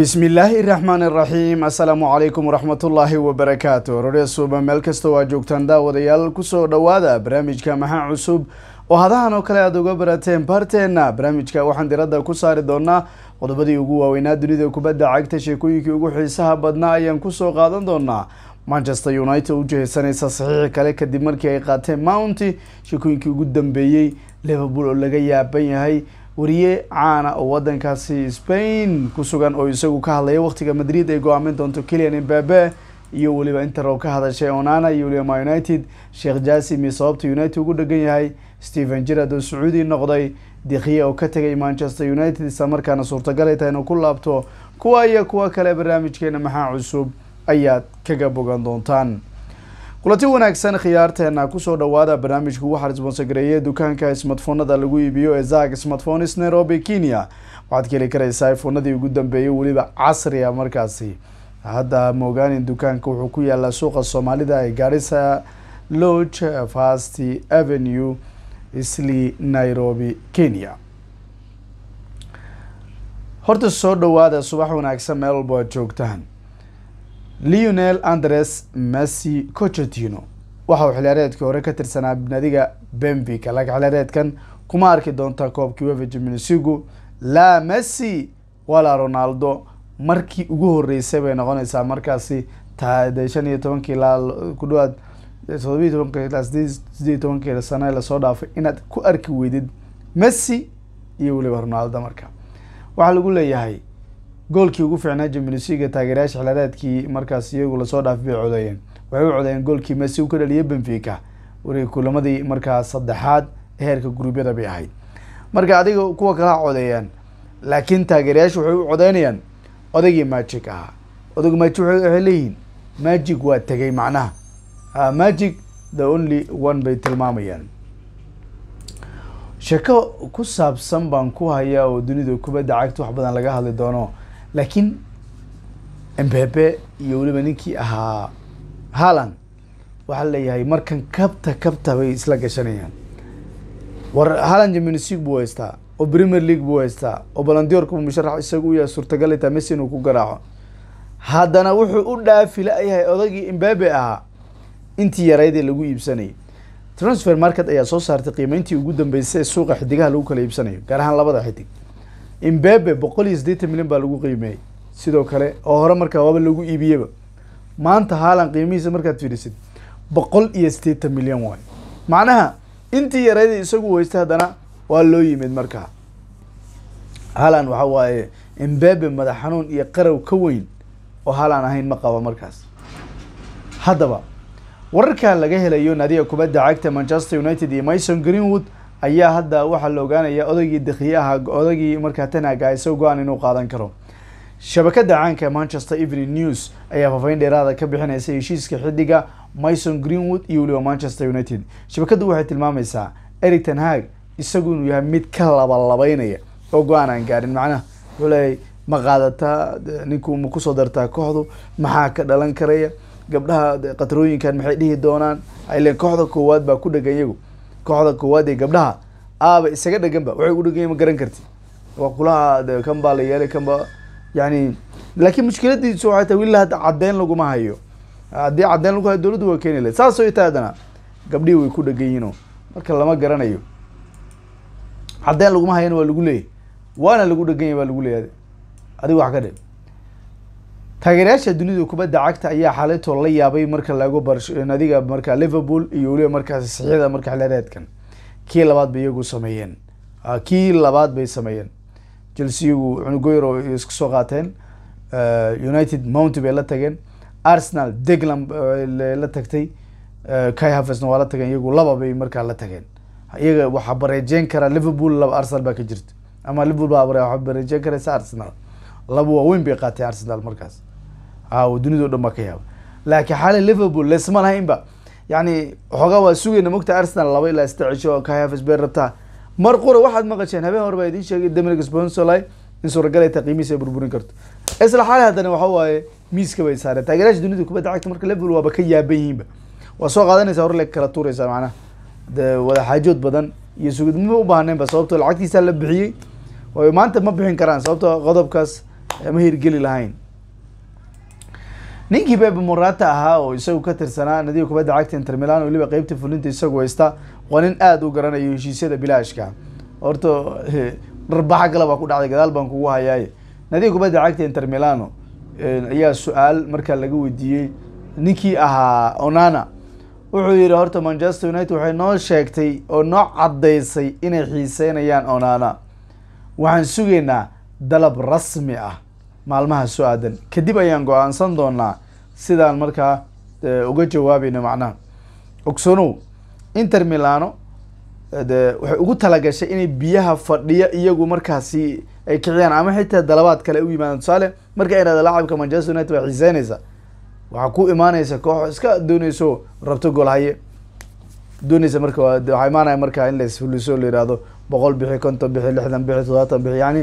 بسم الله الرحمن الرحيم السلام عليكم ورحمة الله وبركاته روديا صوبة ملكستو واجوكتان داوديال كسو دوادا برامجكا محا عصوب وهadahan oo kale aada uga barateen barteena barnaamijka waxaan diradda ku saari doonaa qodobadii ugu waaweynaa dunida kubadda cagta sheekooyinkii ugu xiisaha badnaa ayaan kusoo qaadan doonaa manchester united u jiheysanaysa saxiixi kale kadib markii ay qaateen mounty sheekooyinkii ugu dambeeyey liverpool oo laga yaaban yahay wariye caana oo wadankaasi spain kusugan oo isagu ka hadlaya waqtiga madrid ay go-aamin doonto kelian imbabe iyo weliba interrow ka hadashay onana iyo weliba m united sheekh jasimi sababta united ugu dhegan yahay stephen jirad oo sacuudi noqday dikhye oo ka tegay manchester united islamarkaana suurtagalay tahay inuu ku laabto kuwa iyo kuwa kale barnaamijkeena maxaa cusub ayaad kaga bogan doontaan kulanti wanaagsan khiyaarteena kusoo dhawaada barnaamijka waxaa isboonsa gareeyay dukaanka smartfoonada lagu iibiyo ee zak smartphones nairobi kenya waxaad ka heli karaysaa ifoonadii ugu dambeeyey weliba casriga ah markaasi hadda moogaan in dukaanka wuxuu ku yaallaa suuqa soomaalida ee gaarisa lodge fast avenue isli nairobi kenya horta soo dhawaada subax wanaagsan meel walba aad joogtaan leonel andres messi cochetino waxa uu xilciyaareedkii hore ka tirsanaa nadiga benvica laakiin xilciyaareedkan kuma arki doonta koobkii wefa jimnisigu laa messi walaa ronaldo markii ugu horreysay bay noqonaysaa markaasi ta shan iyo tobankii ilaa ku dhawaad todobiyi tobanki ilaa sideed tobankii lasoo dhaafay inaad ku arki weydid messi iyo weliba ronaldo marka waxaa lagu leeyahay goolkii ugu fiicnaa jimbalisiga taageerayaasha xilaadaadkii markaas iyagu lasoo dhaaf bay codeeyeen waxay u codeeyeen goolkii messi u ka dhaliyay benfica kulamadii markaa saddexaad heerka gruubyada bay ahayd marka adiga kuwa kalaa codeeyaan laakiin taageerayaasha waxay u codeynayaan odaygii magic ahaa odag magic waxay leeyihiin magic waa tegay macnaha ah, magic the only one bay tilmaamayaan sheko ku saabsan baan ku hayaa oo dunida kubadda cagta wax badan laga hadli doono laakiin mpepe iyo weliba ninkii ahaa haaland waxaa laleeyahay markan kabta kabta bay isla gashanayaan war haaland champions buu haystaa oo premier league buu haystaa oo balandiorka buu musharax isagu u yahay suurtagal itaa messi inuu ku garaaco haddana wuxuu u dhaafi la odagii imbabe ahaa intii yaraydee lagu iibsanayay transfer market ayaa soo saartay qiimeyntii ugu dambeysay ee suuqa xidigaha lagu kala iibsanayo gaar ahaan labada xidig imbebe boqol iyo sideetan milyan baa lagu qiimeeyey sidoo kale oo hore markaa waaba lagu iibiyeba maanta haalan qiimihiisa markaad fiirisid boqol iyo siddeetan milyan waayo macnaha intii yareeda isagu weysta haddana waa loo yimid markaa haalan waxa waaye imbebe madax xanuun iyo qarow ka weyn oo haalan ahayn ma qabo markaas haddaba wararkaa laga helayo nadiga kubadda cagta manchester united iyo mason greenwood ayaa hadda waxaa la ogaanaya odaygii dakiyaha odaygii markaa tanaga isagoo go-aan inuu qaadan karo shabakada caanka manchester evening news ayaa faafayn dheeraada ah ka bixinaysa heshiiska xidiga mison greenwood iyo weliba manchester united shabakadu waxay tilmaamaysaa eric ten hag isagu inuu yahay mid ka labalabaynaya oo go-aan aan gaarin macnaha wuxuu leeyahay ma qaadataa ninku ma kusoo dartaa kooxdu maxaa ka dhalan karaya gabdhaha qatarooyinkan maxay dhihi doonaan ilen kooxda koowaad baa ku dhegan iyagu kooxda koowaad ee gabdhaha aaba isaga dheganba waxay ugu dheganya ma garan karti waa kulaha kan baa la yeelay kan baa yani laakiin mushkiladiisu waxay tahay weli hadda caddeyn laguma hayo haddii caddeyn lagu hayo dowladdu waa keeni lahay saasoo ita haddana gabdhihii way ku dhegan yihinoo marka lama garanayo caddeyn laguma hayana waa lagu leeyahy waana lagu dhegan yahy baa lagu leeyahay adiga wax ka dhe taageerayaasha dunida kubadda cagta ayaa xalito la yaabay marka lagu barnadiga marka liverpool iyo weliba markaasi saxiixda marka xilreedkan kii labaad bay iyagu sameeyeen ah, kii labaad bay sameeyeen chelseaigu cunugoyro isku soo qaateen ah, united mount bay la tageen arsenal deglan eh, la tagtay ah, kai waa la tageen iyagu laba bay markaa la tageen iyaga waxaa bareejeyn karaa liverpool laba arsenal baa ka jirta ama liverpool baa bareejeyn karaysa arsenal laba waaweyn bay qaatay arsenal markaas aw dunidao dhan baa ka yaaba laakiin xaali liverpool lesma lahaynba inba yani xoogaa waa sugayna mogta arsenal laba ilaa sade cisho ka hafsbeer rabtaa mar qura waxaad maqasheen habeen hore baa idiin sheegay demrig sponsolai in suuragal ay tahay qiimihiisi ay burburin karto isla xaali haddana waxa waaye miiska bay saareen taageerayaasha dunida kubadda cagta marka liverpool waaba ka yaaban yihiinba waa soo qaadanaysaa horle kala tuuraysaa macnaha de wadaxaajood badan iyo sugidmama u baahneenba sababtoo lacagtiisaa la bixiyey maanta ma bixin karaan sababtoo qodobkaas eh, ma hirgeli lahayn ninkii bebe morata ahaa oo isagu ka tirsanaa nadiga kubadda cagta inter milan weliba qeybta fulinta isagu haysta waa nin aada u garanayo heshiisyada bilaashka horta dharbaxa eh, kale baa ku dhacday gadaal baan kugu hayaaye nadiga kubadda cagta inter milano eh, ayaa su-aal markaa laga weydiiyey ninkii ahaa onana wuxuu yihi horta manchester united waxay noo sheegtay oo noo caddaysay inay xiiseynayaan onana waxaan sugaynaa dalab rasmi ah maalmaha soo aadan kadib ayaan go-aansan doonaa sidaan markaa eh, uga jawaabayno macnaha ogsanow inter milano eh, waxay ugu talagashay inay biyaha fadhiya iyagu markaasi ay kiciyaan ama xitaa dalabaad kale u yimaadaan tusaale markaa iraada laacabka manchester united waa xiiseynaysa waxaa ku imaanaysa koox iska dooneyso rabto golhaye dooneysa marka waxaa imaanaya markaa in laisfuliso la yihahdo boqol bixi konton bixi lixdan bixi todobaatan bixi yani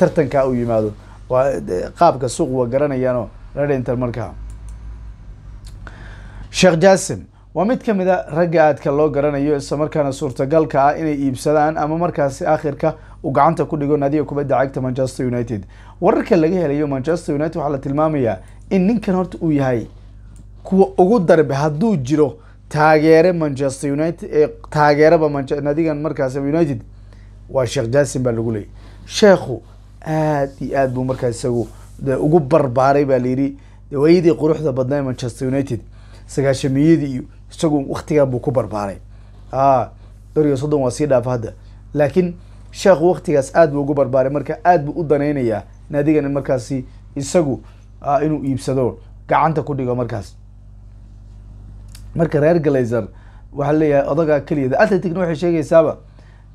tartankaa u yimaado qaabka suuq waa garanayaano radintan markaa sheekh jasim waa mid ka mid a ah ragga aadka loo garanayo islamarkaana suurtagalka ah inay iibsadaan ama markaasi akhirka uu gacanta ku dhigo naadiga kubadda cagta manchester united wararka laga helayo manchester united waxaa la tilmaamayaa in ninkan horta uu yahay kuwa ugu darbe hadduu jiro taageere manchester united ee taageeraba naadigan markaas united waa sheekh jasim baa lagu leeyay sheekhu aad iyo aada buu markaa isagu ugu barbaaray baa layidhi dawaayadii quruxda badnaa manchester united sagaashamiyadii iyo isagu waktigan buu ku barbaaray a dor iyo soddon waa sii dhaafa hadda laakiin sheekhu waktigaas aada buu ugu barbaaray marka aada buu u danaynayaa naadigan markaasi isagu inuu iibsado gacanta ku dhigo markaas marka reer galazer waxaa leeyahay odagaa keliyada atleticna waxay sheegaysaaba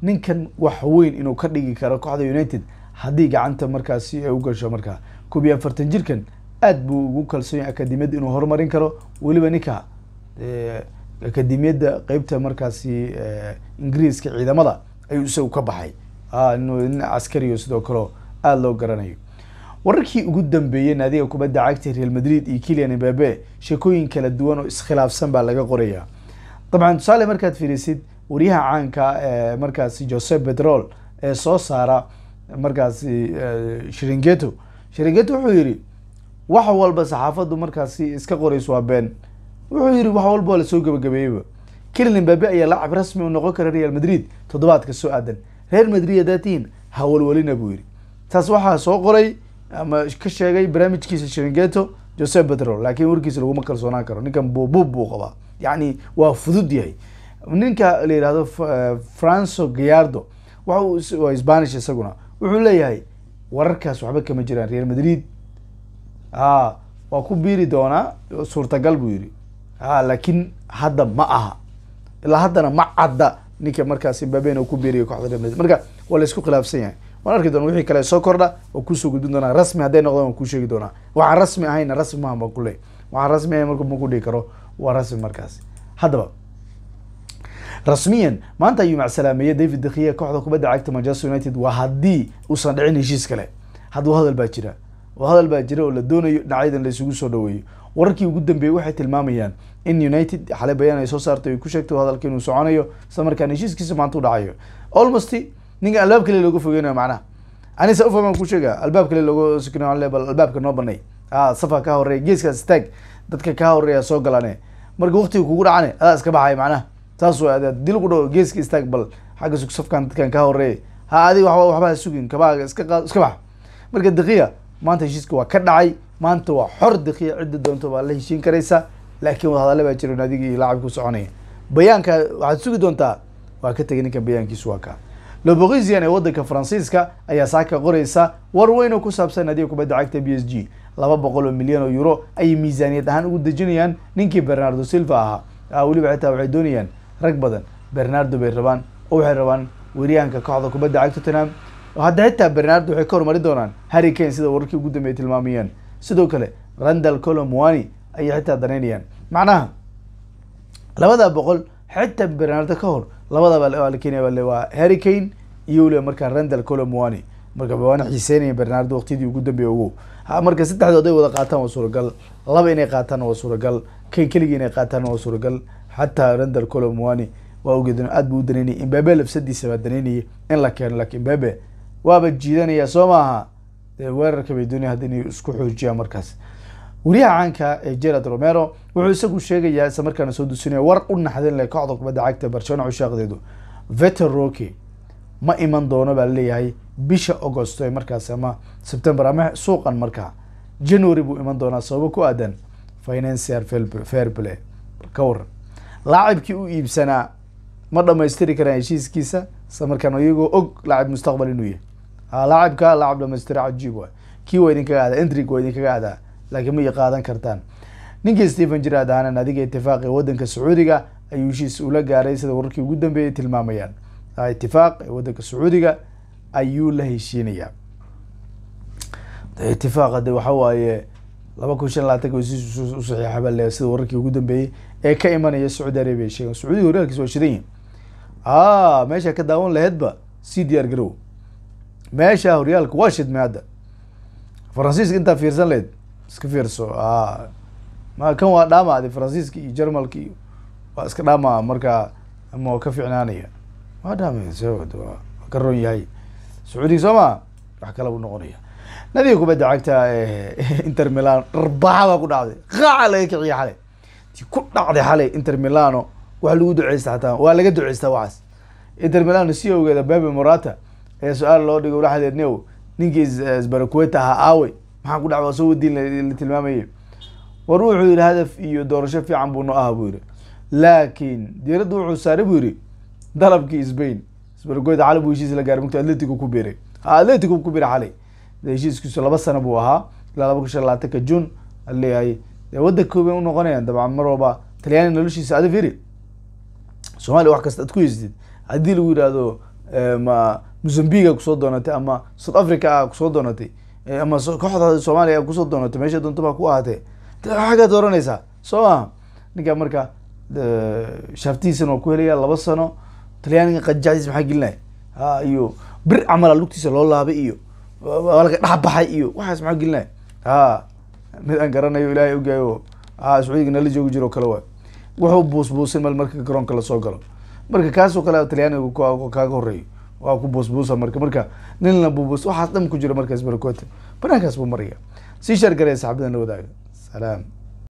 ninkan wax weyn inuu ka dhigi karo kooxda united haddii gacanta markaasi ay u gasho markaa koob iyo afartan jirkan aada buu ugu kalsoon yahay inuu horumarin karo weliba ninka akademiyadda qeybta markaasi ingiriiska ciidamada ayuu isagu ka baxay ah, nin caskariyo sidoo kaleo aada loo garanayo wararkii ugu dambeeyey naadiga kubadda cagta real madrid iyo kilian mbabe sheekooyin kala duwan oo iskhilaafsan baa laga qorayaa dabcan tusaale markaad fiirisid wariyaha caanka markaasi josep bedrol ee soo saara markaasi eh, shringeto shringeto wuxuu yihi wax walba saxaafaddu markaasi iska qorayso waa been wuxuu yihi wax walba waa lasoo gabagabeeyeyba kilian baabi ayaa laacab rasmi u noqon kara real madrid toddobaadka soo aadan reer madrid haddaad tihiin hawalwalina buu yihi taas waxaa soo qoray ama ka sheegay barnaamijkiisa shiringeto josep petro laakiin warkiisa laguma kalsoonaan karo ninkan buubuub buu qabaa yacni waa fudud yahay ninka la yidhahdo eh, franco gallardo wa spanish isaguna wuxuu leeyahay wararkaas waxba kama jiraan real madrid a waa ku biiri doonaa suurtagal buu yihi a laakiin hadda ma aha ilaa haddana ma cadda ninka markaasi babeen ku biiriya koxda real madrid marka waa laysku khilaafsan yahay waan arki doona wixii kale soo kordha oo kusoo gudbin doonaa rasmi hadday noqdaan waan kuu sheegi doonaa waxaan rasmi ahayna rasmi maaha baan ku leey waxaan rasmi ahayn marka ma ku dhigi karo waa rasmi markaasi haddaba rasmiyan maanta ayuu macsalaameye david dakiya kooxda kubadda cagta manchester united waa haddii uusan dhicin heshiis kale hadduu hadal baa jira oo hadal baa jira oo la doonayo dhinacyadan la soo dhaweeyo wararkii ugu dambeeyey waxay tilmaamayaan in united xalay bayaan ay soo saartay ay ku sheegto hadalka inuu soconayo isla heshiiskiisa maanta u dhacayo almost ninka albaab kale looga fogeynayo macnaha anisa ufamaan ku sheega albaab kale looga suknal bal albaabka noo banay ah, safa kaa horeeya geeskaas taag dadka kaa horeeya soo galane marka waqtiga kugu dhacane adaa iska baxaya macnaha taas waa adaad dil ugu dhaw geeska istaag bal xagga sugsafkan dadkan ka horeeya ha adig wa waxba sugin kabaaga iska qaad iska bax marka daqiya maanta heshiiska waa ka dhacay maanta waa xor daqiya cidda doonto baa la heshiin karaysa laakiin wadahadalle baa jiran adig iyo laacabku soconaya bayaanka waxaad sugi doontaa waa ka tegay ninkan bayaankiisu waa kaa loboqisian ee waddanka faransiiska ayaa saaka qoraysa war weyn oo ku saabsan naadiga kubadda cagta b s g laba boqol oo milyan oo yuro ayay miisaaniyad ahaan ugu dejinayaan ninkii bernardo silva ahaa weliba xitaa waxay doonayaan rag badan bernardo bay rabaan oo waxay rabaan weriyahanka kooxda kubadda cag tottenham hadda xitaa bernardo waxay ka hormarin doonaan harry kane sida wararkii ugu dambeeyay tilmaamayeen sidoo kale randal colomwani ayay xitaa danaynayaan macnaha labada boqol xitaa bernardo ka hor labadaba kenya waa harry kane iyo weliba markaa randal colomwani marka waana xiiseynaya bernardo waqtiyadii ugu dambeeyay ogo marka saddexdood wada qaataan waa suuragal laba inay qaataan waa suuragal kay keligii inay qaataan waa suuragal xataa rander colomwani waa ogeed aad bu u danaynaya imbabe lafsadiisa baa danaynaya in la keeno lakiin imbabe waaba jiidanaya soo maaha weerarka bay doonaya haddi inay isku xoojiyaan markaas wariyaha caanka ah ee gerard romero wuxuu isagu sheegayaa isla markaana soo dusinaya war u naxdin leh kooxda kubadda cagta barcelona cushaaqdeedu veter roki ma iman doono baa laleeyahay bisha augosto ee markaas ama september ama suuqan markaa january buu iman doonaa sababo ku aadan financiar fair play ka waran laacibkii u iibsanaa ma dhamaystiri karaan heshiiskiisa sa markaan iyagoo og laacib mustaqbal inuu yahay a laacibka laacib dhamaystira cajiib waay kii waa idinkaga adaa endrig waa idinkaga adaa laakiin ma qaadan kartaan ninkii stephen jirad aanan adiga ee waddanka sacuudiga ayuu heshiis ula gaaray sida wararkii ugu dambeeyay tilmaamayaan itifaaq ee waddanka sacuudiga ayuu la heshiinayaa itifaaq hade waxa waaye laba kun shan labaatan ka sii u saxiixa sida wararkii ugu dambeeyey ee ka imanaya sacuudi arabia sheegan sacuudiga horyaalkiisa waa shidan yihin a meeshaa ka daawan laheydba sii diyaar garow meeshaa horyaalka waa shidmay hadda faransiiska intaa fiirsan laheyd iska fiirso a ma kan waa dhaama adi faransiiska iyo jermalka waa iska dhaama markaa ma ka ficnaanaya waa dhaama sod ka roon yahay sacuudiga soo maa wax kala buu noqonaya nadiga kubadda cagta inter milan dharbaxa baa ku dhacday qaaca laga kiciya xalay ku dhacday xalay inter milano wax lagu duceysta hataa waa laga duceysta waxaas inter milano c o geeda bebe morata ayaa su-aal loo dhigo dhaxdeedni ninkii sbarakueta ahaa aawey maxaa ku dhacda waa soo wadiin la tilmaamaye war wuxuu yihi hadaf iyo doorasho fiican buu no ahaa buu yihi laakiin diiradda wuxuu saaray buu yihi dalabkii sbain sbarakueta xalay buu heshiis la gaaray mugta atletico ku biray atletico ku biray xalay heshiiskiisu laba sana buu ahaa ilaa laba kun shan labatanka june aleeyahay dee waddan koobay unoqonayaan dabcan mar walba talyaani noloshiisa ada firi somalia wax kasta aad ku heysatid haddii lagu yidhaahdo ma mozambiga kusoo doonatay ama south africa a kusoo doonatay ama kooxda soomaaliya kusoo doonatay meesha doontabaa ku ahaatee xaggaa dooranaysaa soo maha ninkaa marka shaaftihiisana waa ku helaya laba sano talyaaniga qanjacdiis maxaa gelinaya ha iyo bir camala lugtiisa loo laabay iyo alka dhexbaxay iyo waxaas maxaa gelinaya ha mid aan garanayo ilaahay ogaayo haa ah, sacuudiga nala joogi jiro kale waay wuxuu buusbuusin mal marka garoonka lasoo galo marka kaasoo kale talyaanigu kaaga horeeyo waa ku buusbuusa marka marka nin la buubuus waxaas dham ku jira markaas barakoote banaankaas buu maraya sii shaar garaya saxaabada la wadaaga salaam